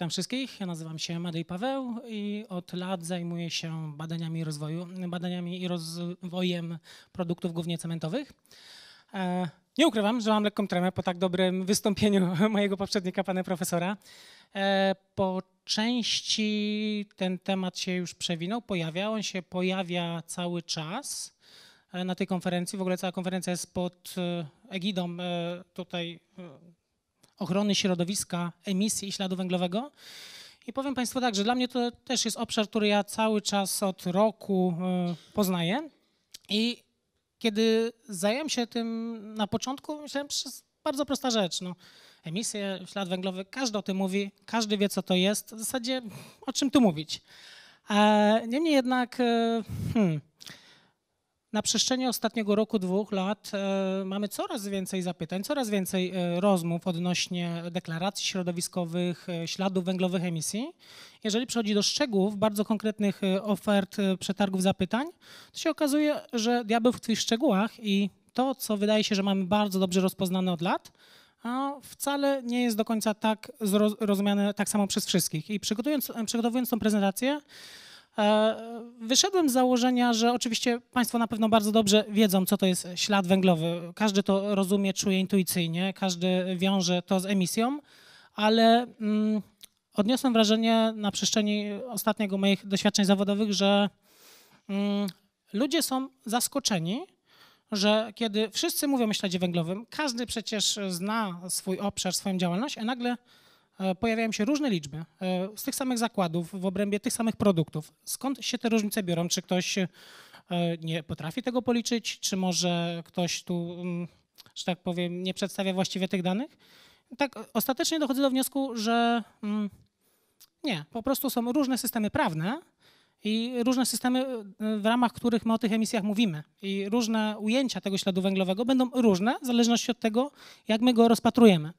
Witam wszystkich, ja nazywam się Madej Paweł i od lat zajmuję się badaniami, rozwoju, badaniami i rozwojem produktów głównie cementowych. E, nie ukrywam, że mam lekką tremę po tak dobrym wystąpieniu mojego poprzednika, pana profesora. E, po części ten temat się już przewinął, Pojawiał on się pojawia cały czas e, na tej konferencji. W ogóle cała konferencja jest pod egidą tutaj ochrony środowiska, emisji i śladu węglowego. I powiem Państwu tak, że dla mnie to też jest obszar, który ja cały czas od roku e, poznaję. I kiedy zająłem się tym na początku, myślałem, że bardzo prosta rzecz. No, emisje, ślad węglowy, każdy o tym mówi, każdy wie, co to jest. W zasadzie o czym tu mówić. E, niemniej jednak, e, hmm, na przestrzeni ostatniego roku, dwóch lat e, mamy coraz więcej zapytań, coraz więcej e, rozmów odnośnie deklaracji środowiskowych, e, śladów węglowych emisji. Jeżeli przychodzi do szczegółów, bardzo konkretnych ofert, przetargów, zapytań, to się okazuje, że diabeł tkwi w szczegółach i to, co wydaje się, że mamy bardzo dobrze rozpoznane od lat, a wcale nie jest do końca tak zrozumiane tak samo przez wszystkich. I przygotowując tą prezentację, E, wyszedłem z założenia, że oczywiście Państwo na pewno bardzo dobrze wiedzą, co to jest ślad węglowy. Każdy to rozumie, czuje intuicyjnie, każdy wiąże to z emisją, ale mm, odniosłem wrażenie na przestrzeni ostatniego moich doświadczeń zawodowych, że mm, ludzie są zaskoczeni, że kiedy wszyscy mówią o śladzie węglowym, każdy przecież zna swój obszar, swoją działalność, a nagle E, pojawiają się różne liczby e, z tych samych zakładów, w obrębie tych samych produktów. Skąd się te różnice biorą? Czy ktoś e, nie potrafi tego policzyć, czy może ktoś tu, mm, że tak powiem, nie przedstawia właściwie tych danych? Tak, ostatecznie dochodzę do wniosku, że mm, nie, po prostu są różne systemy prawne, i różne systemy, w ramach których my o tych emisjach mówimy. I różne ujęcia tego śladu węglowego będą różne w zależności od tego, jak my go rozpatrujemy.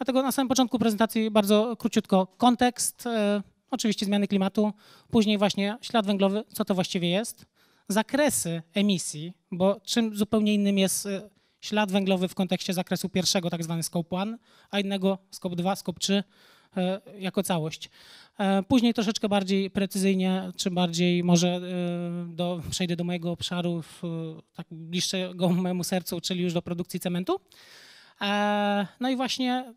Dlatego na samym początku prezentacji bardzo króciutko kontekst, e, oczywiście zmiany klimatu, później właśnie ślad węglowy, co to właściwie jest, zakresy emisji, bo czym zupełnie innym jest e, ślad węglowy w kontekście zakresu pierwszego, tak zwany scope 1, a innego scope 2, scope 3 e, jako całość. Później troszeczkę bardziej precyzyjnie, czy bardziej może do, przejdę do mojego obszaru, tak bliższego mojemu sercu, czyli już do produkcji cementu. E, no i właśnie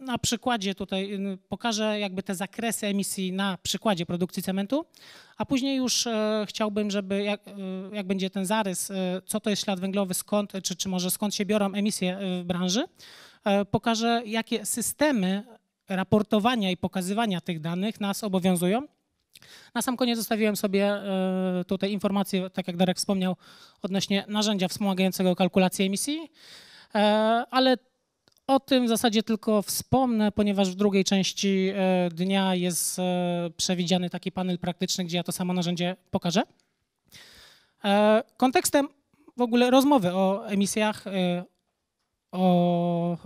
na przykładzie tutaj y, pokażę jakby te zakresy emisji na przykładzie produkcji cementu, a później już e, chciałbym, żeby jak, e, jak będzie ten zarys, co to jest ślad węglowy, skąd, czy, czy może skąd się biorą emisje w branży, pokażę jakie systemy raportowania i pokazywania tych danych nas obowiązują. Na sam koniec zostawiłem sobie tutaj informację, tak jak Darek wspomniał, odnośnie narzędzia wspomagającego kalkulację emisji. E, ale o tym w zasadzie tylko wspomnę, ponieważ w drugiej części e, dnia jest e, przewidziany taki panel praktyczny, gdzie ja to samo narzędzie pokażę. Kontekstem w ogóle rozmowy o emisjach, o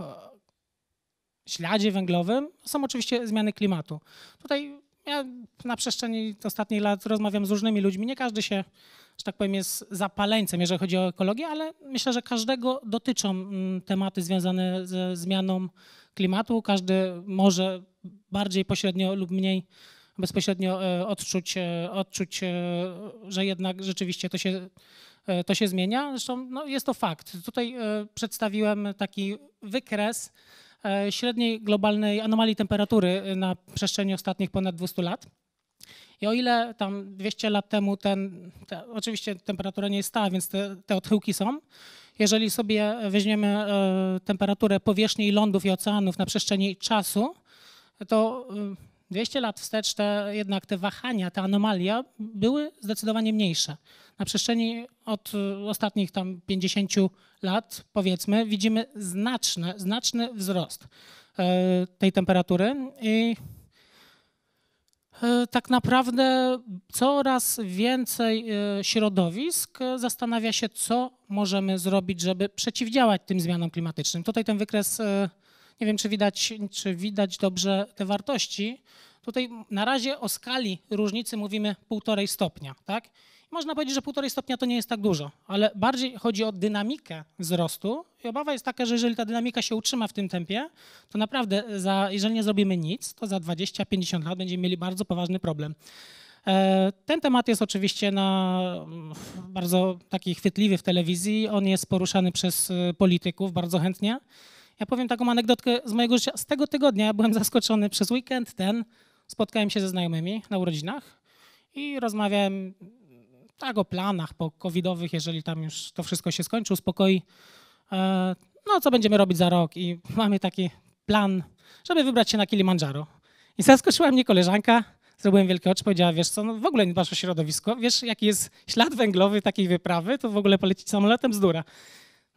śladzie węglowym są oczywiście zmiany klimatu. Tutaj ja na przestrzeni ostatnich lat rozmawiam z różnymi ludźmi. Nie każdy się, że tak powiem, jest zapaleńcem, jeżeli chodzi o ekologię, ale myślę, że każdego dotyczą mm, tematy związane ze zmianą klimatu. Każdy może bardziej pośrednio lub mniej bezpośrednio e, odczuć, e, odczuć e, że jednak rzeczywiście to się, to się zmienia. Zresztą no, jest to fakt. Tutaj przedstawiłem taki wykres E, średniej globalnej anomalii temperatury e, na przestrzeni ostatnich ponad 200 lat. I o ile tam 200 lat temu ten, te, oczywiście temperatura nie jest stała, więc te, te odchyłki są, jeżeli sobie weźmiemy e, temperaturę powierzchni lądów i oceanów na przestrzeni czasu, to 200 lat wstecz te, jednak te wahania, te anomalia były zdecydowanie mniejsze. Na przestrzeni od y, ostatnich tam 50 lat, powiedzmy, widzimy znaczny, znaczny wzrost e, tej temperatury i e, tak naprawdę coraz więcej e, środowisk zastanawia się, co możemy zrobić, żeby przeciwdziałać tym zmianom klimatycznym. Tutaj ten wykres nie wiem, czy widać, czy widać dobrze te wartości. Tutaj na razie o skali różnicy mówimy półtorej stopnia, tak? Można powiedzieć, że półtorej stopnia to nie jest tak dużo, ale bardziej chodzi o dynamikę wzrostu i obawa jest taka, że jeżeli ta dynamika się utrzyma w tym tempie, to naprawdę, za, jeżeli nie zrobimy nic, to za 20-50 lat będziemy mieli bardzo poważny problem. E, ten temat jest oczywiście na bardzo taki chwytliwy w telewizji, on jest poruszany przez e, polityków bardzo chętnie. Ja powiem taką anegdotkę z mojego życia. Z tego tygodnia ja byłem zaskoczony przez weekend ten. Spotkałem się ze znajomymi na urodzinach i rozmawiałem tak o planach po covidowych, jeżeli tam już to wszystko się skończy, uspokoi. E, no, co będziemy robić za rok? I mamy taki plan, żeby wybrać się na Kilimandżaro. I zaskoczyła mnie koleżanka, zrobiłem wielkie oczy, powiedziała, wiesz co, no w ogóle nie dbasz o środowisko, wiesz jaki jest ślad węglowy takiej wyprawy, to w ogóle polecić samolotem, bzdura.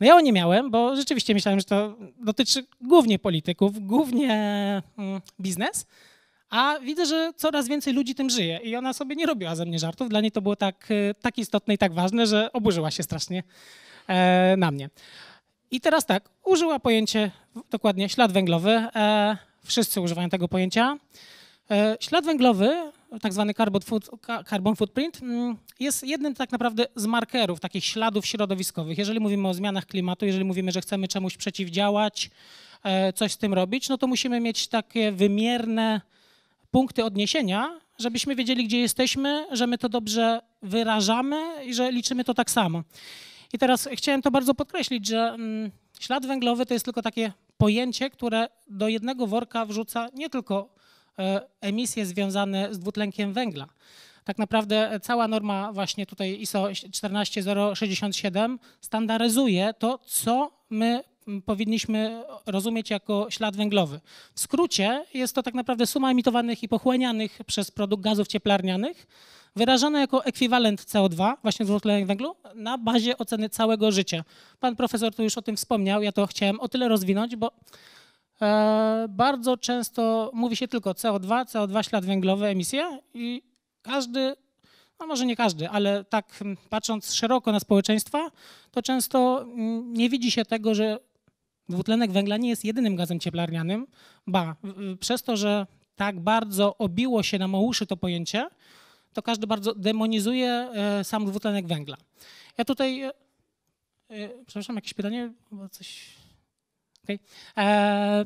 No ja o nie miałem, bo rzeczywiście myślałem, że to dotyczy głównie polityków, głównie mm, biznes, a widzę, że coraz więcej ludzi tym żyje i ona sobie nie robiła ze mnie żartów. Dla niej to było tak, y, tak istotne i tak ważne, że oburzyła się strasznie e, na mnie. I teraz tak, użyła pojęcie, dokładnie ślad węglowy. E, wszyscy używają tego pojęcia. E, ślad węglowy tak zwany carbon, food, carbon footprint, mm, jest jednym tak naprawdę z markerów takich śladów środowiskowych. Jeżeli mówimy o zmianach klimatu, jeżeli mówimy, że chcemy czemuś przeciwdziałać, e, coś z tym robić, no to musimy mieć takie wymierne punkty odniesienia, żebyśmy wiedzieli, gdzie jesteśmy, że my to dobrze wyrażamy i że liczymy to tak samo. I teraz chciałem to bardzo podkreślić, że mm, ślad węglowy to jest tylko takie pojęcie, które do jednego worka wrzuca nie tylko E, emisje związane z dwutlenkiem węgla. Tak naprawdę cała norma właśnie tutaj ISO 14067 standaryzuje to, co my powinniśmy rozumieć jako ślad węglowy. W skrócie jest to tak naprawdę suma emitowanych i pochłanianych przez produkt gazów cieplarnianych, wyrażona jako ekwiwalent CO2, właśnie dwutlenek węglu, na bazie oceny całego życia. Pan profesor tu już o tym wspomniał, ja to chciałem o tyle rozwinąć, bo E, bardzo często mówi się tylko CO2, CO2, ślad węglowy, emisja i każdy, no może nie każdy, ale tak mm, patrząc szeroko na społeczeństwa, to często mm, nie widzi się tego, że dwutlenek węgla nie jest jedynym gazem cieplarnianym, ba, przez to, że tak bardzo obiło się na małuszy to pojęcie, to każdy bardzo demonizuje e, sam dwutlenek węgla. Ja tutaj, e, przepraszam, jakieś pytanie, bo coś... Okay? E,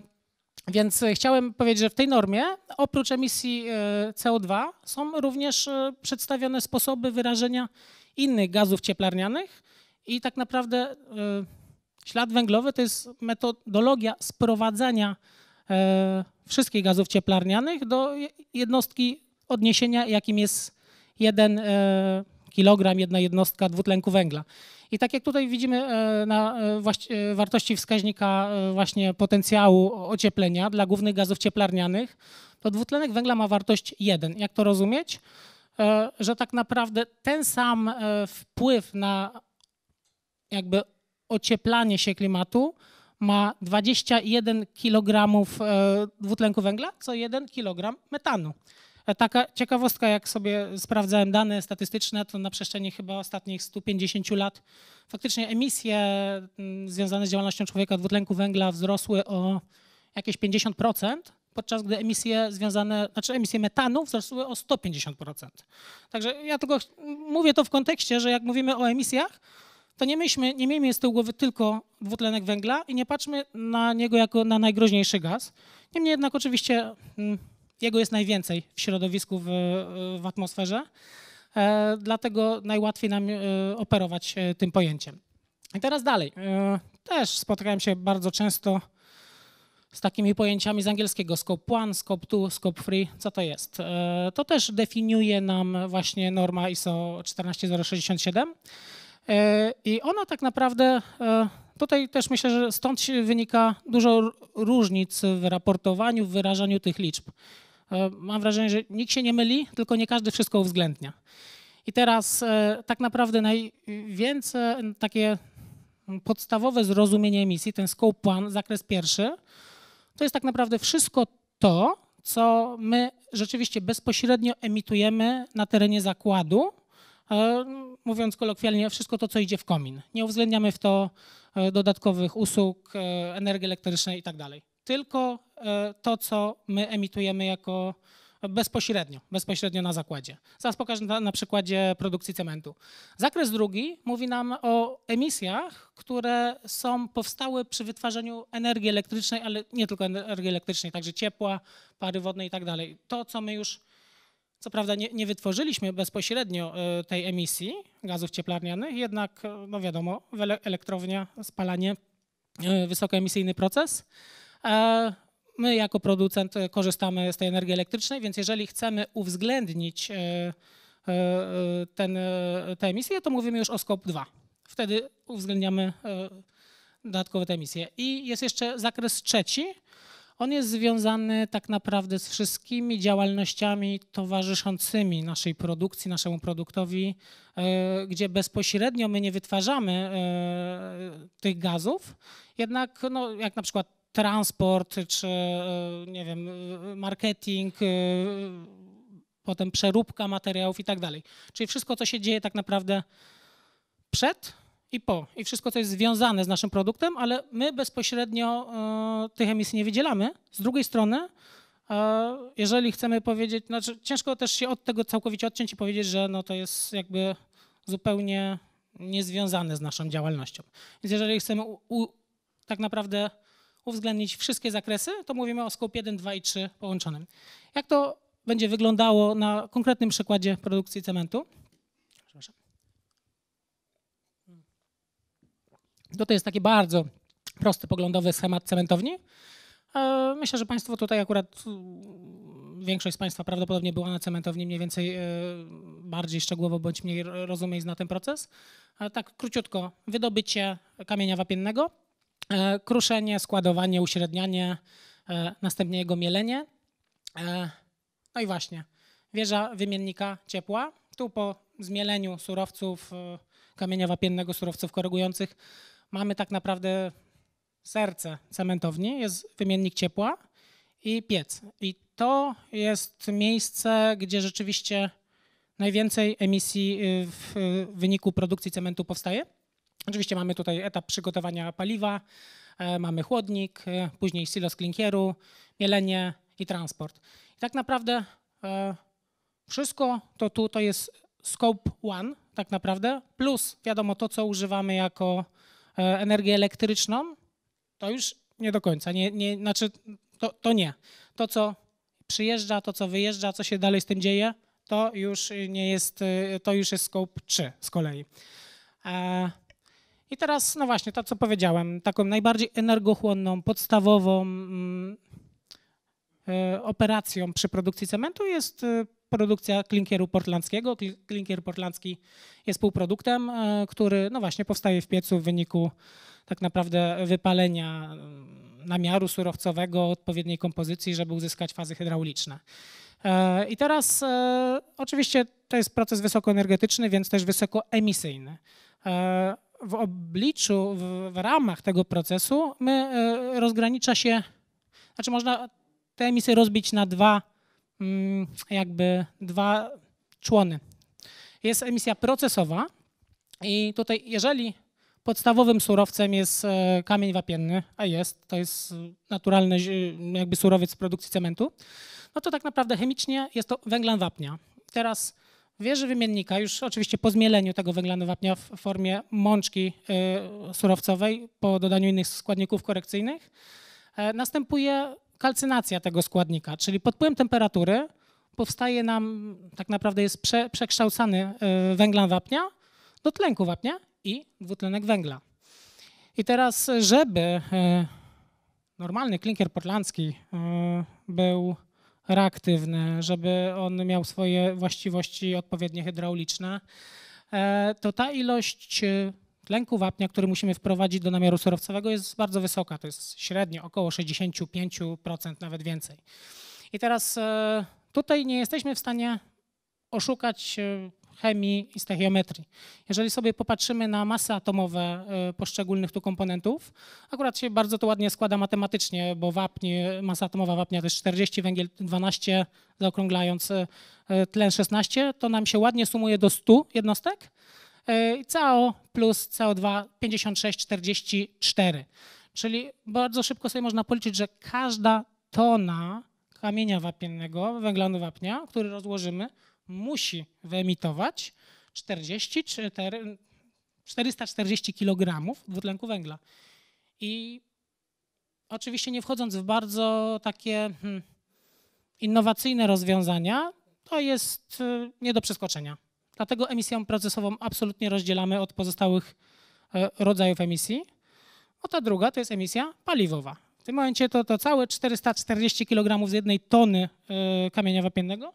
więc chciałem powiedzieć, że w tej normie oprócz emisji e, CO2 są również e, przedstawione sposoby wyrażenia innych gazów cieplarnianych i tak naprawdę e, ślad węglowy to jest metodologia sprowadzania wszystkich gazów cieplarnianych do jednostki odniesienia, jakim jest jeden kilogram, jedna jednostka dwutlenku węgla. I tak jak tutaj widzimy e, na e, e, wartości wskaźnika właśnie potencjału ocieplenia dla głównych gazów cieplarnianych, to dwutlenek węgla ma wartość 1. Jak to rozumieć? Że tak naprawdę ten sam wpływ na jakby ocieplanie się klimatu ma 21 kg dwutlenku węgla co 1 kg metanu. E, taka ciekawostka, jak sobie sprawdzałem dane statystyczne, to na przestrzeni chyba ostatnich 150 lat faktycznie emisje mm, związane z działalnością człowieka dwutlenku węgla wzrosły o jakieś 50%, podczas gdy emisje związane, znaczy emisje metanu wzrosły o 150%. Także ja tylko mówię to w kontekście, że jak mówimy o emisjach, to nie, myślmy, nie miejmy z tyłu głowy tylko dwutlenek węgla i nie patrzmy na niego jako na najgroźniejszy gaz. Niemniej jednak oczywiście mm, jego jest najwięcej w środowisku, w, w atmosferze, e, dlatego najłatwiej nam e, operować e, tym pojęciem. I teraz dalej. Też spotykałem się bardzo często z takimi pojęciami z angielskiego scope 1, scope 2, scope 3, co to jest. To też definiuje nam właśnie norma ISO 14067 i ona tak naprawdę, tutaj też myślę, że stąd wynika dużo różnic w raportowaniu, w wyrażaniu tych liczb. E, mam wrażenie, że nikt się nie myli, tylko nie każdy wszystko uwzględnia. I teraz e, tak naprawdę najwięcej e, takie podstawowe zrozumienie emisji, ten scope one, zakres pierwszy, to jest tak naprawdę wszystko to, co my rzeczywiście bezpośrednio emitujemy na terenie zakładu, mówiąc kolokwialnie, wszystko to, co idzie w komin. Nie uwzględniamy w to dodatkowych usług, energii elektrycznej itd. Tak tylko e, to, co my emitujemy jako e, bezpośrednio, bezpośrednio na zakładzie. Zaraz pokażę na, na przykładzie produkcji cementu. Zakres drugi mówi nam o emisjach, które są powstałe przy wytwarzaniu energii elektrycznej, ale nie tylko energii elektrycznej, także ciepła, pary wodnej i tak dalej. To, co my już co prawda nie, nie, wytworzyliśmy bezpośrednio e, tej emisji gazów cieplarnianych, jednak no wiadomo, elektrownia, spalanie, wysokoemisyjny proces. My jako producent korzystamy z tej energii elektrycznej, więc jeżeli chcemy uwzględnić e, e, ten, e, te emisje, to mówimy już o SCOP 2. Wtedy uwzględniamy dodatkowe te emisje. I jest jeszcze zakres trzeci. On jest związany tak naprawdę z wszystkimi działalnościami towarzyszącymi naszej produkcji, naszemu produktowi, gdzie bezpośrednio my nie wytwarzamy tych gazów, jednak no, jak na przykład transport, czy e, nie wiem, marketing, e, potem przeróbka materiałów i tak dalej. Czyli wszystko, co się dzieje tak naprawdę przed i po. I wszystko, co jest związane z naszym produktem, ale my bezpośrednio e, tych emisji nie wydzielamy. Z drugiej strony, jeżeli chcemy powiedzieć, znaczy ciężko też się od tego całkowicie odciąć i powiedzieć, że no to jest jakby zupełnie niezwiązane z naszą działalnością. Więc jeżeli chcemy u, u, tak naprawdę uwzględnić wszystkie zakresy, to mówimy o scope 1, 2 i 3 połączonym. Jak to będzie wyglądało na konkretnym przykładzie produkcji cementu? To jest taki bardzo prosty poglądowy schemat cementowni. E, myślę, że Państwo tutaj akurat, większość z Państwa prawdopodobnie była na cementowni mniej więcej e, bardziej szczegółowo bądź mniej rozumie i zna ten proces. E, tak króciutko, wydobycie kamienia wapiennego, E, kruszenie, składowanie, uśrednianie, e, następnie jego mielenie. E, no i właśnie, wieża wymiennika ciepła. Tu po zmieleniu surowców kamienia wapiennego, surowców korygujących, mamy tak naprawdę serce cementowni, jest wymiennik ciepła i piec. I to jest miejsce, gdzie rzeczywiście najwięcej emisji w wyniku produkcji cementu powstaje. Oczywiście mamy tutaj etap przygotowania paliwa, e, mamy chłodnik, e, później silos klinkieru, mielenie i transport. I tak naprawdę e, wszystko to tu to jest scope one tak naprawdę, plus wiadomo to, co używamy jako energię elektryczną, to już nie do końca, nie, nie, znaczy to, to nie. To, co przyjeżdża, to, co wyjeżdża, co się dalej z tym dzieje, to już nie jest, to już jest scope 3 z kolei. I teraz, no właśnie, to co powiedziałem, taką najbardziej energochłonną, podstawową mm, e, operacją przy produkcji cementu jest e, produkcja klinkieru portlandzkiego. Klinkier portlandzki jest półproduktem, e, który no właśnie powstaje w piecu w wyniku tak naprawdę wypalenia mm, namiaru surowcowego odpowiedniej kompozycji, żeby uzyskać fazy hydrauliczne. I teraz oczywiście to jest proces wysokoenergetyczny, więc też wysokoemisyjny w obliczu, w, w ramach tego procesu my, e, rozgranicza się, znaczy można te emisje rozbić na dwa, mm, jakby dwa człony. Jest emisja procesowa i tutaj jeżeli podstawowym surowcem jest e, kamień wapienny, a jest, to jest naturalny jakby surowiec produkcji cementu, no to tak naprawdę chemicznie jest to węglan wapnia. Teraz wieży wymiennika, już oczywiście po zmieleniu tego węglanu wapnia w formie mączki e, surowcowej, po dodaniu innych składników korekcyjnych, e, następuje kalcynacja tego składnika, czyli pod wpływem temperatury powstaje nam, tak naprawdę jest prze, przekształcany e, węglan wapnia do tlenku wapnia i dwutlenek węgla. I teraz, żeby normalny klinker portlandzki był reaktywny, żeby on miał swoje właściwości odpowiednie hydrauliczne, e, to ta ilość tlenku e, wapnia, który musimy wprowadzić do namiaru surowcowego jest bardzo wysoka, to jest średnio około 65%, nawet więcej. I teraz e, tutaj nie jesteśmy w stanie oszukać chemii i stechiometrii. Jeżeli sobie popatrzymy na masy atomowe y, poszczególnych tu komponentów, akurat się bardzo to ładnie składa matematycznie, bo wapń, masa atomowa wapnia to jest 40, węgiel 12, zaokrąglając y, y, tlen 16, to nam się ładnie sumuje do 100 jednostek. CO plus CO2 56, 44. Czyli bardzo szybko sobie można policzyć, że każda tona kamienia wapiennego, węglanu wapnia, który rozłożymy, musi wyemitować 440 kg dwutlenku węgla. I oczywiście nie wchodząc w bardzo takie hmm, innowacyjne rozwiązania, to jest y, nie do przeskoczenia. Dlatego emisję procesową absolutnie rozdzielamy od pozostałych e, rodzajów emisji. No ta druga to jest emisja paliwowa. W tym momencie to, to całe 440 kg z jednej tony e, kamienia wapiennego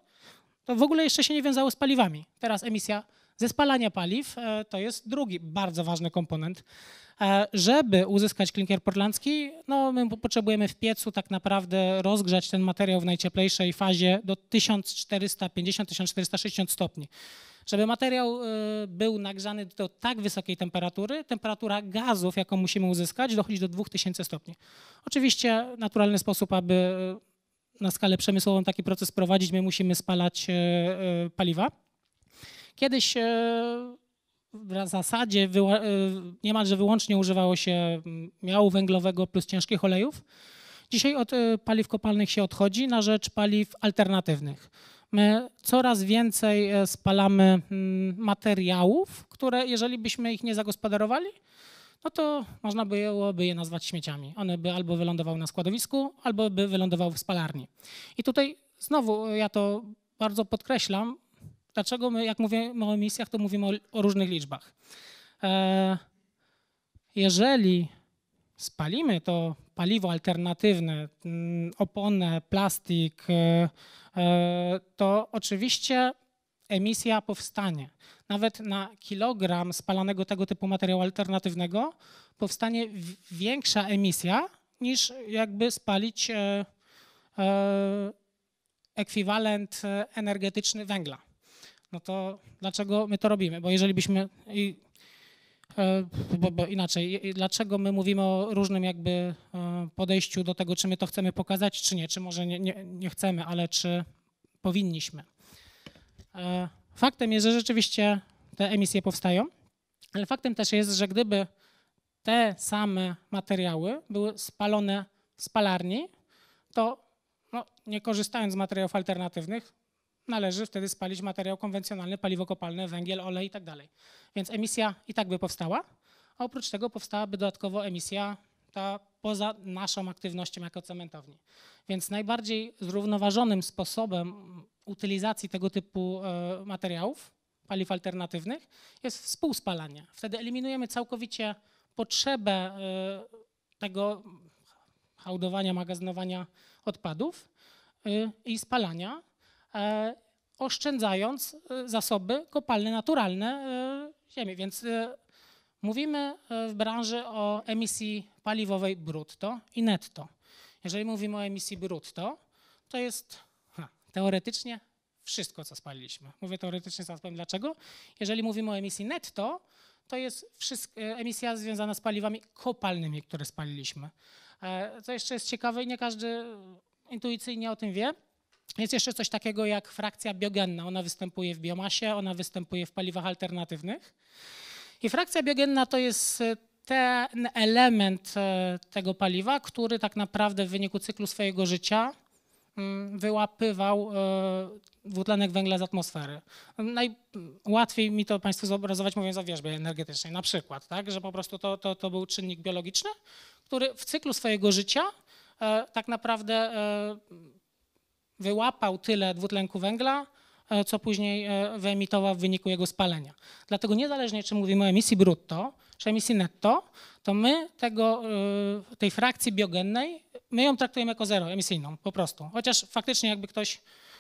to w ogóle jeszcze się nie wiązało z paliwami. Teraz emisja ze spalania paliw e, to jest drugi bardzo ważny komponent. E, żeby uzyskać klinker portlandzki, no my potrzebujemy w piecu tak naprawdę rozgrzać ten materiał w najcieplejszej fazie do 1450-1460 stopni. Żeby materiał e, był nagrzany do tak wysokiej temperatury, temperatura gazów, jaką musimy uzyskać, dochodzi do 2000 stopni. Oczywiście naturalny sposób, aby na skalę przemysłową taki proces prowadzić, my musimy spalać e, e, paliwa. Kiedyś e, w zasadzie wyła, niemalże wyłącznie używało się miału węglowego plus ciężkich olejów. Dzisiaj od paliw kopalnych się odchodzi na rzecz paliw alternatywnych. My coraz więcej spalamy materiałów, które jeżeli byśmy ich nie zagospodarowali, no to można byłoby je nazwać śmieciami. One by albo wylądowały na składowisku, albo by wylądowały w spalarni. I tutaj znowu e, ja to bardzo podkreślam, dlaczego my, jak mówimy o emisjach, to mówimy o, o różnych liczbach. E, jeżeli spalimy to paliwo alternatywne, mm, oponę, plastik, e, e, to oczywiście emisja powstanie. Nawet na kilogram spalanego tego typu materiału alternatywnego powstanie większa emisja niż jakby spalić e, e, ekwiwalent e, energetyczny węgla. No to dlaczego my to robimy? Bo jeżeli byśmy... I, e, bo, bo, inaczej, dlaczego my mówimy o różnym jakby e, podejściu do tego, czy my to chcemy pokazać, czy nie, czy może nie, nie, nie chcemy, ale czy powinniśmy. E, faktem jest, że rzeczywiście te emisje powstają, ale faktem też jest, że gdyby te same materiały były spalone w spalarni, to no, nie korzystając z materiałów alternatywnych, należy wtedy spalić materiał konwencjonalny, paliwo kopalne, węgiel, olej i tak dalej. Więc emisja i tak by powstała, a oprócz tego powstałaby dodatkowo emisja ta poza naszą aktywnością jako cementowni. Więc najbardziej zrównoważonym sposobem utylizacji tego typu e, materiałów, paliw alternatywnych, jest współspalanie. Wtedy eliminujemy całkowicie potrzebę e, tego hałdowania, magazynowania odpadów e, i spalania, oszczędzając zasoby kopalne naturalne ziemi. Więc mówimy w branży o emisji paliwowej brutto i netto. Jeżeli mówimy o emisji brutto, to jest teoretycznie wszystko, co spaliliśmy. Mówię teoretycznie, zaraz powiem dlaczego. Jeżeli mówimy o emisji netto, to jest e, emisja związana z paliwami kopalnymi, które spaliliśmy. E, co jeszcze jest ciekawe i nie każdy intuicyjnie o tym wie, jest jeszcze coś takiego jak frakcja biogenna. Ona występuje w biomasie, ona występuje w paliwach alternatywnych. I frakcja biogenna to jest e, ten element tego paliwa, który tak naprawdę w wyniku cyklu swojego życia Mm, wyłapywał e, dwutlenek węgla z atmosfery. Najłatwiej mi to Państwu zobrazować mówiąc o wierzbie energetycznej na przykład, tak, że po prostu to, to, to był czynnik biologiczny, który w cyklu swojego życia e, tak naprawdę e, wyłapał tyle dwutlenku węgla, co później wyemitował w wyniku jego spalenia. Dlatego niezależnie czy mówimy o emisji brutto, czy emisji netto, to my tego, tej frakcji biogennej my ją traktujemy jako zero emisyjną, po prostu. Chociaż faktycznie jakby ktoś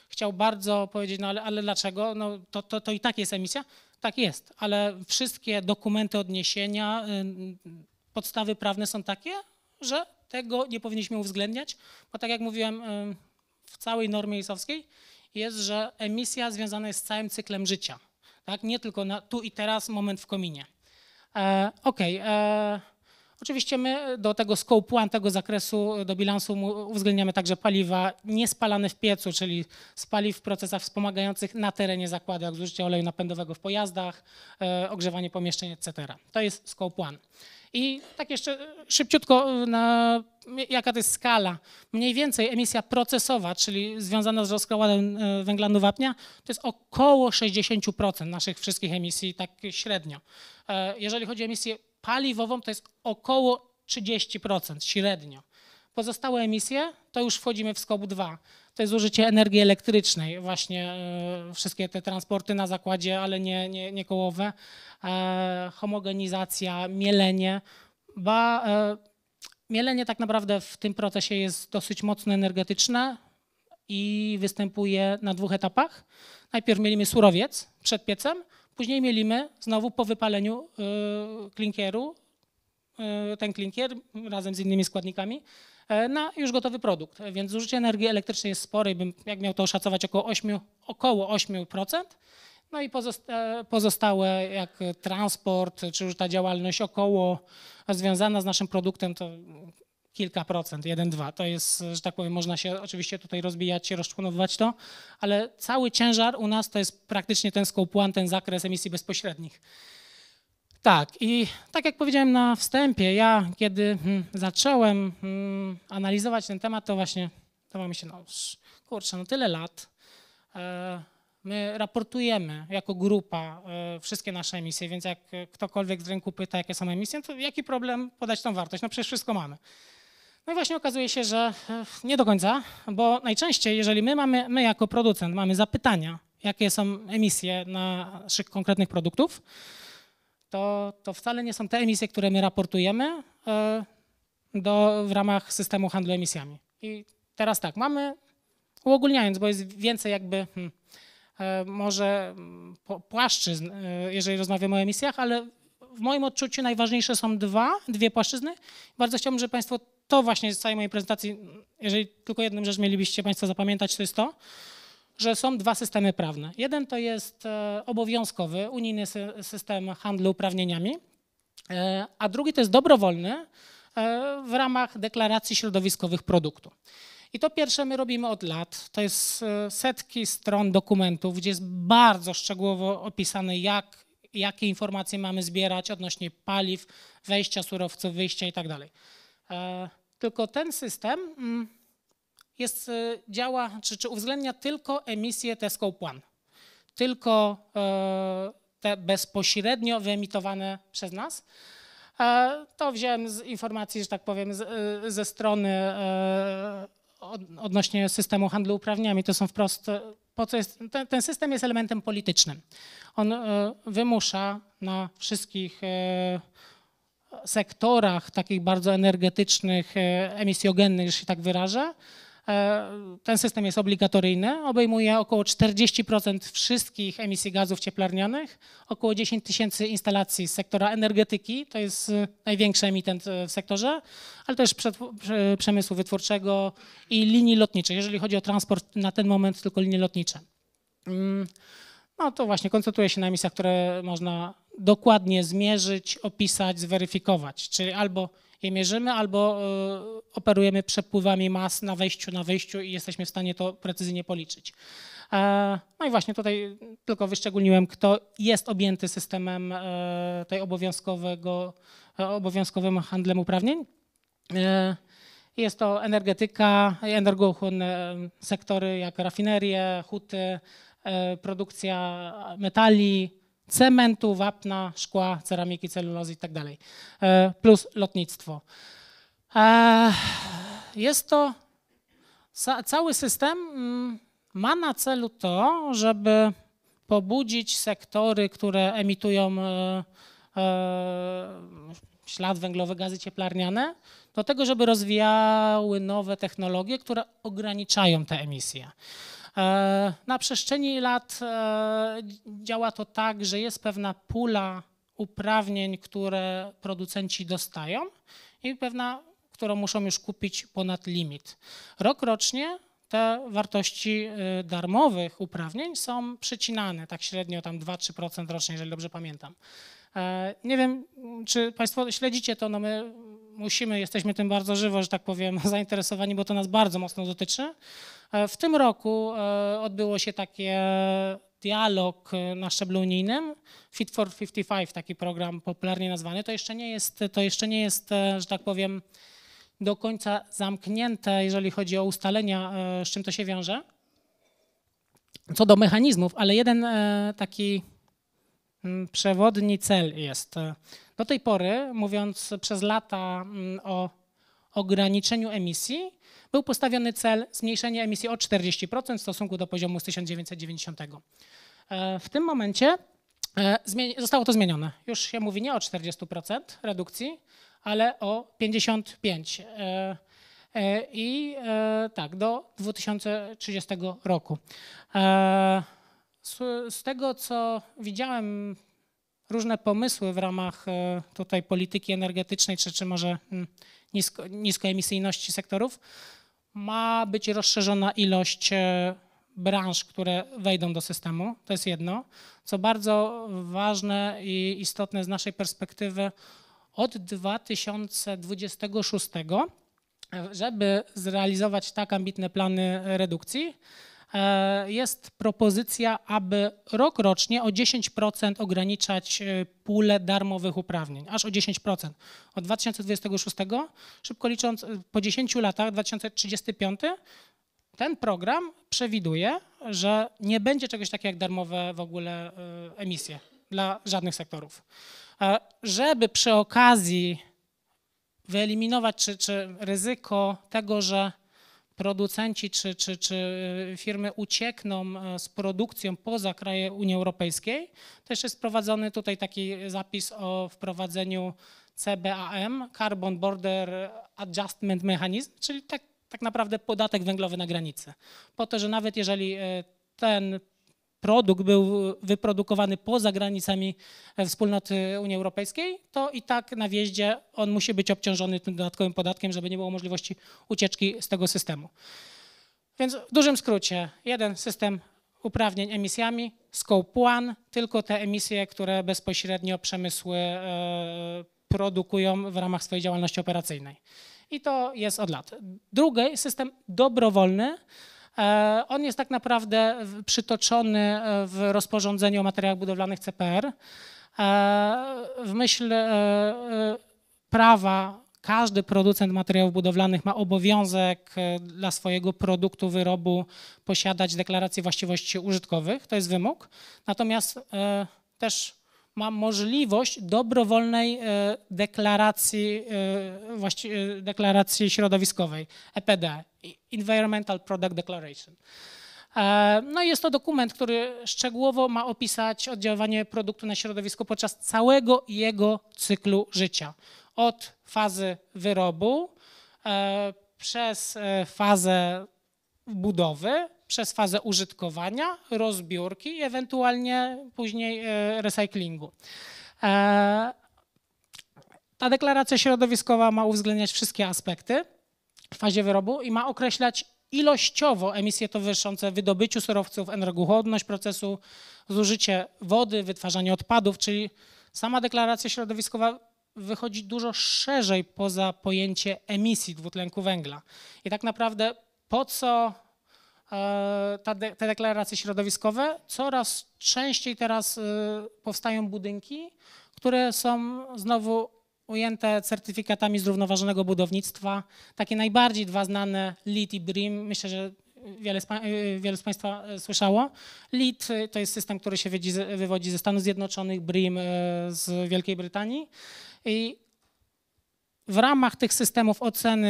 chciał bardzo powiedzieć, no ale, ale dlaczego, no to, to, to i tak jest emisja. Tak jest, ale wszystkie dokumenty odniesienia, y, podstawy prawne są takie, że tego nie powinniśmy uwzględniać, bo tak jak mówiłem, y, w całej normie isowskiej jest, że emisja związana jest z całym cyklem życia, tak? Nie tylko na tu i teraz, moment w kominie. E, Okej. Okay, e, Oczywiście my e, do tego scope one, tego zakresu, e, do bilansu uwzględniamy także paliwa niespalane w piecu, czyli z paliw w procesach wspomagających na terenie zakładu, jak zużycie oleju napędowego w pojazdach, e, ogrzewanie pomieszczeń, etc. To jest scope one. I tak jeszcze szybciutko, na, jaka to jest skala. Mniej więcej emisja procesowa, czyli związana z rozkładem węglanu wapnia, to jest około 60% naszych wszystkich emisji, tak średnio. Jeżeli chodzi o emisję paliwową to jest około 30% średnio. Pozostałe emisje to już wchodzimy w skop 2. To jest zużycie energii elektrycznej, właśnie e, wszystkie te transporty na zakładzie, ale nie, nie, nie kołowe, e, homogenizacja, mielenie. Ba, e, mielenie tak naprawdę w tym procesie jest dosyć mocno energetyczne i występuje na dwóch etapach. Najpierw mielimy surowiec przed piecem, Później mielimy znowu po wypaleniu y, klinkieru, y, ten klinkier razem z innymi składnikami e, na już gotowy produkt. Więc zużycie energii elektrycznej jest spore, bym jak miał to oszacować około 8, około 8%. No i e, pozostałe jak transport, czy już ta działalność około związana z naszym produktem, to kilka procent, jeden dwa, To jest, że tak powiem, można się oczywiście tutaj rozbijać, rozczłonowywać to, ale cały ciężar u nas to jest praktycznie ten scope ten zakres emisji bezpośrednich. Tak, i tak jak powiedziałem na wstępie, ja kiedy hmm, zacząłem hmm, analizować ten temat, to właśnie to mi się, no kurczę, no tyle lat. E, my raportujemy jako grupa e, wszystkie nasze emisje, więc jak ktokolwiek z rynku pyta, jakie są emisje, to jaki problem podać tą wartość? No przecież wszystko mamy. No i właśnie okazuje się, że e, nie do końca, bo najczęściej, jeżeli my mamy, my jako producent mamy zapytania, jakie są emisje naszych konkretnych produktów, to, to wcale nie są te emisje, które my raportujemy e, do, w ramach systemu handlu emisjami. I teraz tak, mamy, uogólniając, bo jest więcej jakby hmm, e, może hmm, płaszczyzn, jeżeli rozmawiamy o emisjach, ale w moim odczuciu najważniejsze są dwa, dwie płaszczyzny. Bardzo chciałbym, żeby Państwo to właśnie z całej mojej prezentacji, jeżeli tylko jedną rzecz mielibyście Państwo zapamiętać, to jest to, że są dwa systemy prawne. Jeden to jest e, obowiązkowy, unijny system handlu uprawnieniami, e, a drugi to jest dobrowolny e, w ramach deklaracji środowiskowych produktu. I to pierwsze my robimy od lat. To jest setki stron dokumentów, gdzie jest bardzo szczegółowo opisane, jak, jakie informacje mamy zbierać odnośnie paliw, wejścia surowców, wyjścia itd. Tak tylko ten system mm, jest, y, działa, czy, czy uwzględnia tylko emisję te scope one, tylko e, te bezpośrednio wyemitowane przez nas. E, to wziąłem z informacji, że tak powiem, y, ze strony e, odnośnie systemu handlu uprawnieniami. To są wprost, po co jest, ten, ten system jest elementem politycznym. On wymusza na wszystkich sektorach takich bardzo energetycznych, e, emisjogennych, że się tak wyrażę, e, ten system jest obligatoryjny, obejmuje około 40% wszystkich emisji gazów cieplarnianych, około 10 tysięcy instalacji z sektora energetyki, to jest e, największy emitent w sektorze, ale też przemysłu wytwórczego i linii lotniczych, jeżeli chodzi o transport, na ten moment tylko linie lotnicze. Mm, no to właśnie koncentruje się na emisjach, które można dokładnie zmierzyć, opisać, zweryfikować. Czyli albo je mierzymy, albo e, operujemy przepływami mas na wejściu, na wyjściu i jesteśmy w stanie to precyzyjnie policzyć. E, no i właśnie tutaj tylko wyszczególniłem, kto jest objęty systemem e, tej obowiązkowego, obowiązkowym handlem uprawnień. Jest to energetyka, energochłonne sektory jak rafinerie, huty, produkcja metali, cementu, wapna, szkła, ceramiki, celulozy itd. Tak e, plus lotnictwo. E, jest to cały system mm, ma na celu to, żeby pobudzić sektory, które emitują e, ślad węglowy, gazy cieplarniane, do tego, żeby rozwijały nowe technologie, które ograniczają te emisje. E, na przestrzeni lat e, działa to tak, że jest pewna pula uprawnień, które producenci dostają i pewna, którą muszą już kupić ponad limit. Rok rocznie te wartości y, darmowych uprawnień są przecinane, tak średnio tam 2-3% rocznie, jeżeli dobrze pamiętam. E, nie wiem, czy Państwo śledzicie to, no my musimy, jesteśmy tym bardzo żywo, że tak powiem, zainteresowani, bo to nas bardzo mocno dotyczy. E, w tym roku e, odbyło się takie dialog e, na szczeblu unijnym, Fit for 55, taki program popularnie nazwany. To jeszcze nie jest, to jeszcze nie jest że tak powiem, do końca zamknięte, jeżeli chodzi o ustalenia, z czym to się wiąże. Co do mechanizmów, ale jeden taki Mm, przewodni cel jest. Do tej pory, mówiąc przez lata mm, o ograniczeniu emisji, był postawiony cel zmniejszenia emisji o 40% w stosunku do poziomu z 1990. E, w tym momencie e, zostało to zmienione. Już się mówi nie o 40% redukcji, ale o 55%. E, I tak, do 2030 roku z, z tego, co widziałem, różne pomysły w ramach e, tutaj polityki energetycznej, czy, czy może mm, nisko, niskoemisyjności sektorów, ma być rozszerzona ilość e, branż, które wejdą do systemu. To jest jedno. Co bardzo ważne i istotne z naszej perspektywy, od 2026, e, żeby zrealizować tak ambitne plany redukcji, E, jest propozycja, aby rok rocznie o 10% ograniczać e, pulę darmowych uprawnień, aż o 10%. Od 2026, szybko licząc, e, po 10 latach, 2035, ten program przewiduje, że nie będzie czegoś takiego jak darmowe w ogóle emisje dla żadnych sektorów. Żeby przy okazji wyeliminować czy, czy ryzyko tego, że producenci czy, czy, czy y, firmy uciekną e, z produkcją poza kraje Unii Europejskiej, też jest wprowadzony tutaj taki zapis o wprowadzeniu CBAM, Carbon Border Adjustment Mechanism, czyli tak, tak naprawdę podatek węglowy na granicy. Po to, że nawet jeżeli e, ten produkt był wyprodukowany poza granicami e, wspólnoty Unii Europejskiej, to i tak na wjeździe on musi być obciążony tym dodatkowym podatkiem, żeby nie było możliwości ucieczki z tego systemu. Więc w dużym skrócie, jeden system uprawnień emisjami, scope one, tylko te emisje, które bezpośrednio przemysły e, produkują w ramach swojej działalności operacyjnej. I to jest od lat. Drugi system dobrowolny, E, on jest tak naprawdę przytoczony e, w rozporządzeniu o materiałach budowlanych CPR. E, w myśl prawa każdy producent materiałów budowlanych ma obowiązek dla swojego produktu, wyrobu posiadać deklarację właściwości użytkowych. To jest wymóg. Natomiast też ma możliwość dobrowolnej e, deklaracji, e, e, deklaracji środowiskowej, EPD, Environmental Product Declaration. No i jest to dokument, który szczegółowo ma opisać oddziaływanie produktu na środowisko podczas całego jego cyklu życia. Od fazy wyrobu, przez fazę budowy, przez fazę użytkowania, rozbiórki i ewentualnie później e, recyklingu. E, ta deklaracja środowiskowa ma uwzględniać wszystkie aspekty w fazie wyrobu i ma określać ilościowo emisje towarzyszące wydobyciu surowców, energochłonność procesu, zużycie wody, wytwarzanie odpadów, czyli sama deklaracja środowiskowa wychodzi dużo szerzej poza pojęcie emisji dwutlenku węgla. I tak naprawdę po co E, te deklaracje środowiskowe. Coraz częściej teraz e, powstają budynki, które są znowu ujęte certyfikatami zrównoważonego budownictwa. Takie najbardziej dwa znane LEED i BRIM, myślę, że wiele z, e, wiele z Państwa słyszało. LEED to jest system, który się wywodzi ze Stanów Zjednoczonych, BRIM z Wielkiej Brytanii. I w ramach tych systemów oceny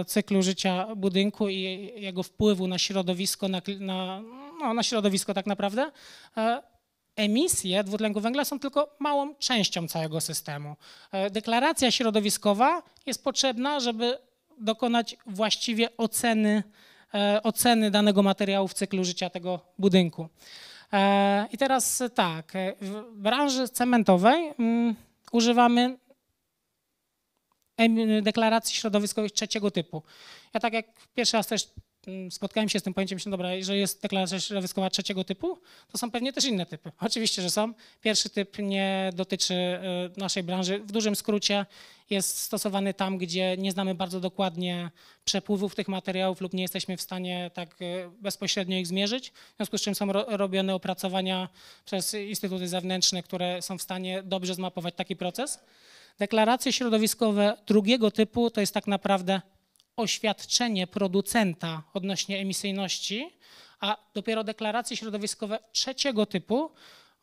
e, cyklu życia budynku i jego wpływu na środowisko, na, na, no, na środowisko tak naprawdę, e, emisje dwutlenku węgla są tylko małą częścią całego systemu. E, deklaracja środowiskowa jest potrzebna, żeby dokonać właściwie oceny, oceny danego materiału w cyklu życia tego budynku. I teraz tak, w branży cementowej mm, używamy deklaracji środowiskowych trzeciego typu. Ja tak jak pierwszy raz też mm, spotkałem się z tym pojęciem, myślę, dobra, że jest deklaracja środowiskowa trzeciego typu, to są pewnie też inne typy. Oczywiście, że są. Pierwszy typ nie dotyczy y, naszej branży. W dużym skrócie jest stosowany tam, gdzie nie znamy bardzo dokładnie przepływów tych materiałów lub nie jesteśmy w stanie tak y, bezpośrednio ich zmierzyć, w związku z czym są robione opracowania przez instytuty zewnętrzne, które są w stanie dobrze zmapować taki proces. Deklaracje środowiskowe drugiego typu to jest tak naprawdę oświadczenie producenta odnośnie emisyjności, a dopiero deklaracje środowiskowe trzeciego typu,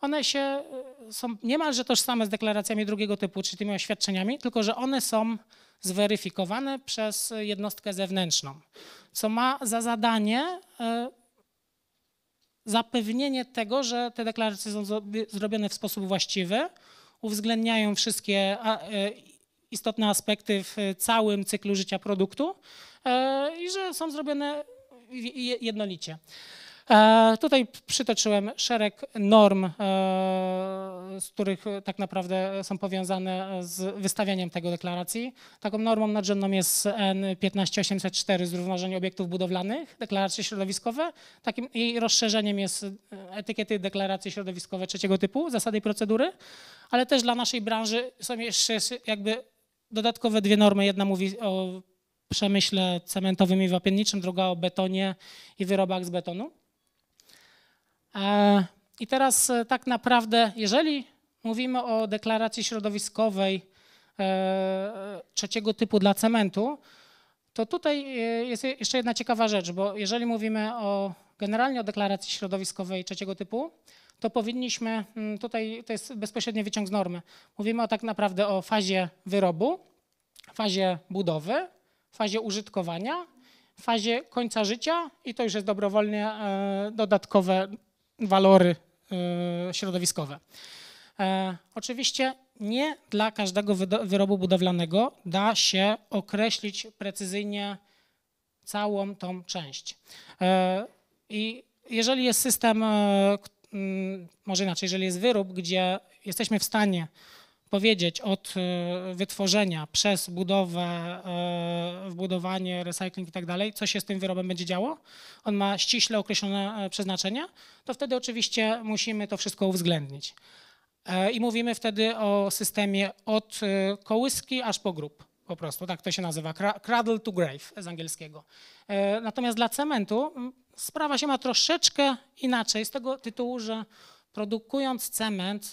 one się e, są niemalże tożsame z deklaracjami drugiego typu, czy tymi oświadczeniami, tylko że one są zweryfikowane przez jednostkę zewnętrzną, co ma za zadanie e, zapewnienie tego, że te deklaracje są zrobione w sposób właściwy, uwzględniają wszystkie e, istotne aspekty w całym cyklu życia produktu e, i że są zrobione jednolicie. E, tutaj przytoczyłem szereg norm, e, z których tak naprawdę są powiązane z wystawianiem tego deklaracji. Taką normą nadrzędną jest N15804 zrównoważenie obiektów budowlanych, deklaracje środowiskowe. Takim jej rozszerzeniem jest e, etykiety deklaracji środowiskowe trzeciego typu, zasady i procedury, ale też dla naszej branży są jeszcze jakby dodatkowe dwie normy. Jedna mówi o przemyśle cementowym i wapienniczym, druga o betonie i wyrobach z betonu. E, I teraz e, tak naprawdę, jeżeli mówimy o deklaracji środowiskowej e, trzeciego typu dla cementu, to tutaj jest jeszcze jedna ciekawa rzecz, bo jeżeli mówimy o generalnie o deklaracji środowiskowej trzeciego typu, to powinniśmy, mm, tutaj to jest bezpośredni wyciąg z normy, mówimy o, tak naprawdę o fazie wyrobu, fazie budowy, fazie użytkowania, fazie końca życia i to już jest dobrowolnie dodatkowe walory e, środowiskowe. E, oczywiście nie dla każdego wyrobu budowlanego da się określić precyzyjnie całą tą część. E, I jeżeli jest system, może inaczej, jeżeli jest wyrób, gdzie jesteśmy w stanie powiedzieć, od e, wytworzenia przez budowę, e, wbudowanie, recycling i tak dalej, co się z tym wyrobem będzie działo, on ma ściśle określone e, przeznaczenia, to wtedy oczywiście musimy to wszystko uwzględnić. I mówimy wtedy o systemie od kołyski aż po grób, po prostu, tak to się nazywa, cradle to grave z angielskiego. Natomiast dla cementu sprawa się ma troszeczkę inaczej, z tego tytułu, że produkując cement,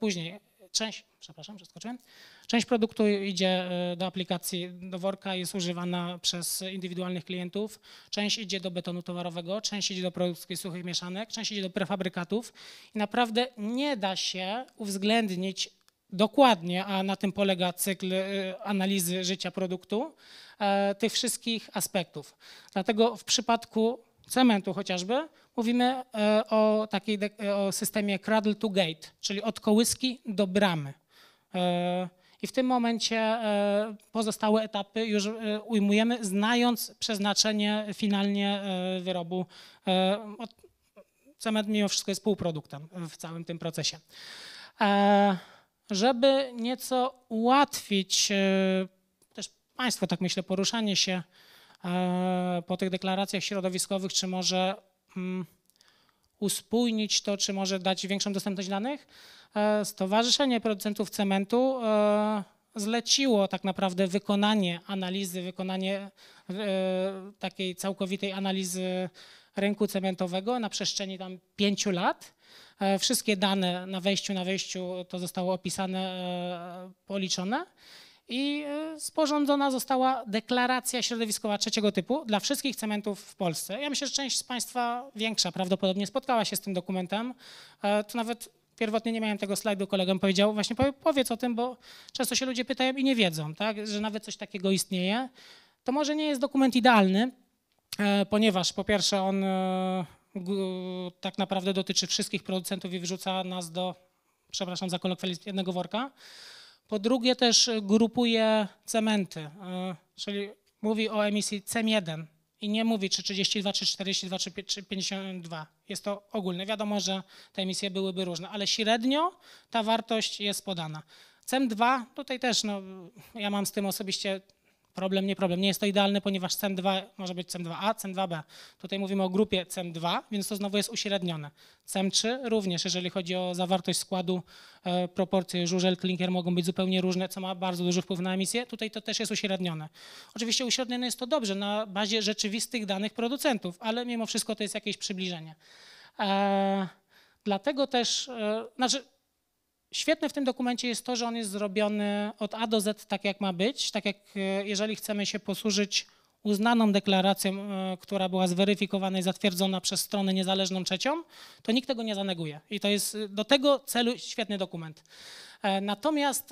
później część przepraszam, przeskoczyłem. Część produktu idzie e, do aplikacji, do worka, jest używana przez indywidualnych klientów, część idzie do betonu towarowego, część idzie do produkcji suchych mieszanek, część idzie do prefabrykatów i naprawdę nie da się uwzględnić dokładnie, a na tym polega cykl e, analizy życia produktu, e, tych wszystkich aspektów. Dlatego w przypadku cementu chociażby mówimy o, takiej, o systemie cradle to gate, czyli od kołyski do bramy. E, I w tym momencie e, pozostałe etapy już e, ujmujemy, znając przeznaczenie finalnie wyrobu. Cement mimo wszystko jest półproduktem w całym tym procesie. Żeby nieco ułatwić też Państwo tak myślę, poruszanie się po tych deklaracjach środowiskowych, czy może mm, uspójnić to, czy może dać większą dostępność danych. E, Stowarzyszenie Producentów Cementu e, zleciło tak naprawdę wykonanie analizy, wykonanie e, takiej całkowitej analizy rynku cementowego na przestrzeni tam pięciu lat. Wszystkie dane na wejściu, na wyjściu to zostało opisane, policzone i y, sporządzona została deklaracja środowiskowa trzeciego typu dla wszystkich cementów w Polsce. Ja myślę, że część z Państwa większa prawdopodobnie spotkała się z tym dokumentem. E, to nawet pierwotnie nie miałem tego slajdu, kolega powiedział, właśnie powiedz o tym, bo często się ludzie pytają i nie wiedzą, tak, że nawet coś takiego istnieje. To może nie jest dokument idealny, e, ponieważ po pierwsze on e, tak naprawdę dotyczy wszystkich producentów i wyrzuca nas do, przepraszam za kolokwializm, jednego worka. Po drugie też grupuje cementy, e, czyli mówi o emisji CEM1 i nie mówi czy 32, czy 42, czy 52. Jest to ogólne. Wiadomo, że te emisje byłyby różne, ale średnio ta wartość jest podana. CEM2, tutaj też, no, ja mam z tym osobiście problem, nie problem. Nie jest to idealne, ponieważ CEM2 może być CEM2A, CEM2B. Tutaj mówimy o grupie CEM2, więc to znowu jest uśrednione. CEM3 również, jeżeli chodzi o zawartość składu, e, proporcje żużel, klinker mogą być zupełnie różne, co ma bardzo duży wpływ na emisję. Tutaj to też jest uśrednione. Oczywiście uśrednione jest to dobrze na bazie rzeczywistych danych producentów, ale mimo wszystko to jest jakieś przybliżenie. E, dlatego też, e, znaczy Świetne w tym dokumencie jest to, że on jest zrobiony od A do Z tak, jak ma być, tak jak e, jeżeli chcemy się posłużyć uznaną deklaracją, e, która była zweryfikowana i zatwierdzona przez stronę niezależną trzecią, to nikt tego nie zaneguje. I to jest e, do tego celu świetny dokument. Natomiast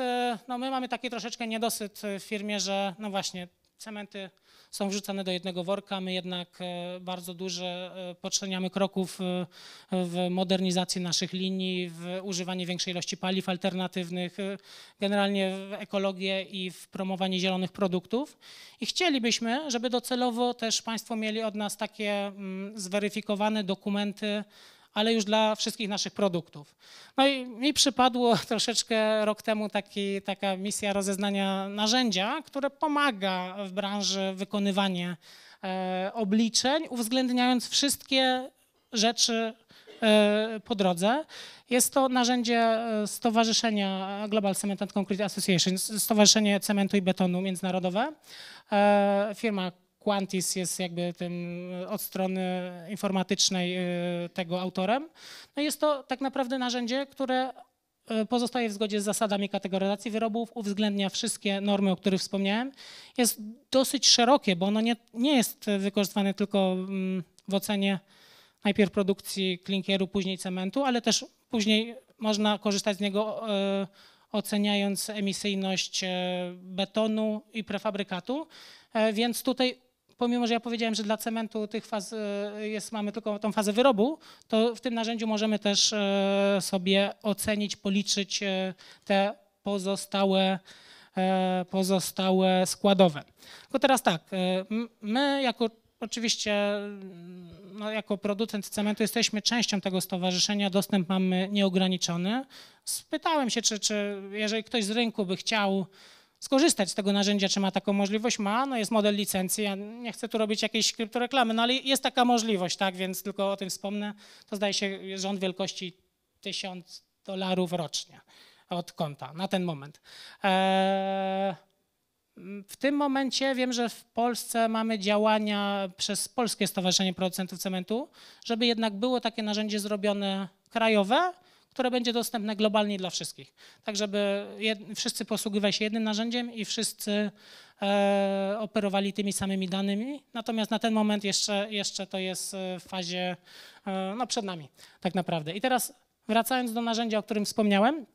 no, my mamy taki troszeczkę niedosyt w firmie, że no właśnie cementy są wrzucane do jednego worka. My jednak e, bardzo duże e, poczyniamy kroków e, w modernizacji naszych linii, w używanie większej ilości paliw alternatywnych, generalnie w ekologię i w promowanie zielonych produktów. I chcielibyśmy, żeby docelowo też Państwo mieli od nas takie mm, zweryfikowane dokumenty ale już dla wszystkich naszych produktów. No i mi przypadło troszeczkę rok temu taki, taka misja rozeznania narzędzia, które pomaga w branży wykonywanie e, obliczeń, uwzględniając wszystkie rzeczy e, po drodze. Jest to narzędzie e, Stowarzyszenia Global Cement and Concrete Association, Stowarzyszenie Cementu i Betonu Międzynarodowe, firma Quantis jest jakby tym e, od strony informatycznej e, tego autorem. No jest to tak naprawdę narzędzie, które e, pozostaje w zgodzie z zasadami kategoryzacji wyrobów, uwzględnia wszystkie normy, o których wspomniałem. Jest dosyć szerokie, bo ono nie, nie jest wykorzystywane tylko mm, w ocenie najpierw produkcji klinkieru, później cementu, ale też później można korzystać z niego oceniając emisyjność betonu i prefabrykatu, więc tutaj pomimo, że ja powiedziałem, że dla cementu tych faz e, jest, mamy tylko tą fazę wyrobu, to w tym narzędziu możemy też e, sobie ocenić, policzyć e, te pozostałe, pozostałe składowe. Tylko teraz tak, my jako Oczywiście no, jako producent cementu jesteśmy częścią tego stowarzyszenia, dostęp mamy nieograniczony. Spytałem się, czy, czy jeżeli ktoś z rynku by chciał skorzystać z tego narzędzia, czy ma taką możliwość? Ma, no jest model licencji, ja nie chcę tu robić jakiejś kryptoreklamy, no ale jest taka możliwość, tak, więc tylko o tym wspomnę. To zdaje się rząd wielkości 1000 dolarów rocznie od konta na ten moment. Eee, w tym momencie wiem, że w Polsce mamy działania przez Polskie Stowarzyszenie Producentów Cementu, żeby jednak było takie narzędzie zrobione krajowe, które będzie dostępne globalnie dla wszystkich. Tak, żeby jed, wszyscy posługiwali się jednym narzędziem i wszyscy e, operowali tymi samymi danymi. Natomiast na ten moment jeszcze, jeszcze to jest e, w fazie, e, no przed nami tak naprawdę. I teraz wracając do narzędzia, o którym wspomniałem,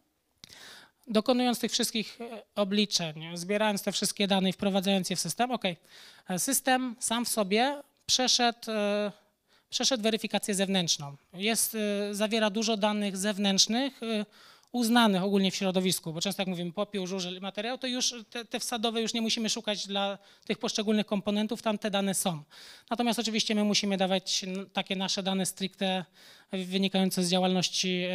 dokonując tych wszystkich e, obliczeń, zbierając te wszystkie dane i wprowadzając je w system, ok, e, system sam w sobie przeszedł przeszedł weryfikację zewnętrzną. Jest, y, zawiera dużo danych zewnętrznych, y, uznanych ogólnie w środowisku, bo często jak mówimy popiół, żużel, materiał, to już te, te, wsadowe już nie musimy szukać dla tych poszczególnych komponentów, tam te dane są. Natomiast oczywiście my musimy dawać takie nasze dane stricte wynikające z działalności e,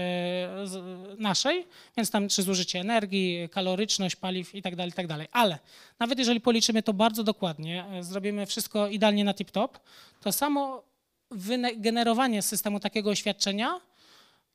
naszej, więc tam czy zużycie energii, kaloryczność paliw i tak dalej, tak dalej. Ale nawet jeżeli policzymy to bardzo dokładnie, e, zrobimy wszystko idealnie na tip-top, to samo wygenerowanie systemu takiego oświadczenia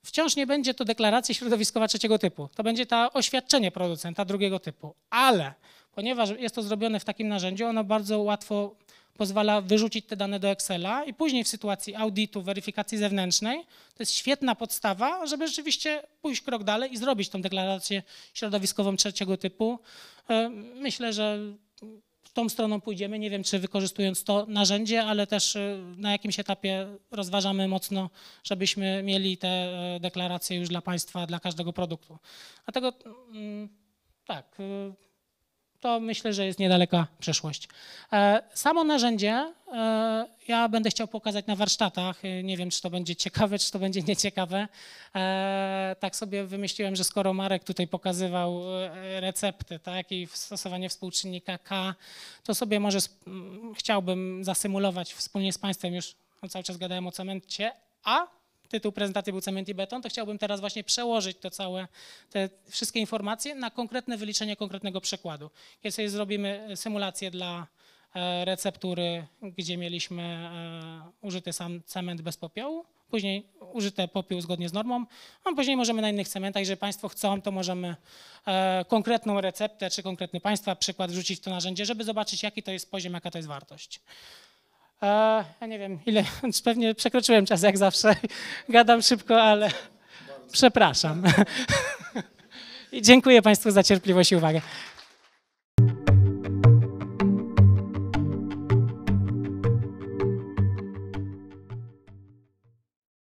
wciąż nie będzie to deklaracja środowiskowa trzeciego typu. To będzie to oświadczenie producenta drugiego typu. Ale ponieważ jest to zrobione w takim narzędziu, ono bardzo łatwo pozwala wyrzucić te dane do Excela i później w sytuacji audytu, weryfikacji zewnętrznej, to jest świetna podstawa, żeby rzeczywiście pójść krok dalej i zrobić tą deklarację środowiskową trzeciego typu. E, myślę, że tą stroną pójdziemy. Nie wiem, czy wykorzystując to narzędzie, ale też y, na jakimś etapie rozważamy mocno, żebyśmy mieli te y, deklaracje już dla państwa, dla każdego produktu. Dlatego mm, tak. Y, to myślę, że jest niedaleka przeszłość. E, samo narzędzie e, ja będę chciał pokazać na warsztatach. E, nie wiem, czy to będzie ciekawe, czy to będzie nieciekawe. Tak sobie wymyśliłem, że skoro Marek tutaj pokazywał recepty tak, i stosowanie współczynnika K, to sobie może chciałbym zasymulować wspólnie z Państwem już cały czas gadałem o cemencie A, tytuł prezentacji był cement i beton, to chciałbym teraz właśnie przełożyć to całe, te wszystkie informacje na konkretne wyliczenie konkretnego przykładu. Kiedy sobie zrobimy e, symulację dla e, receptury, gdzie mieliśmy e, użyty sam cement bez popiołu, później użyte popiół zgodnie z normą, a później możemy na innych cementach, jeżeli Państwo chcą, to możemy konkretną receptę czy konkretny Państwa przykład wrzucić w to narzędzie, żeby zobaczyć jaki to jest poziom, jaka to jest wartość ja nie wiem, ile, pewnie przekroczyłem czas jak zawsze. Gadam szybko, ale przepraszam. I dziękuję Państwu za cierpliwość i uwagę.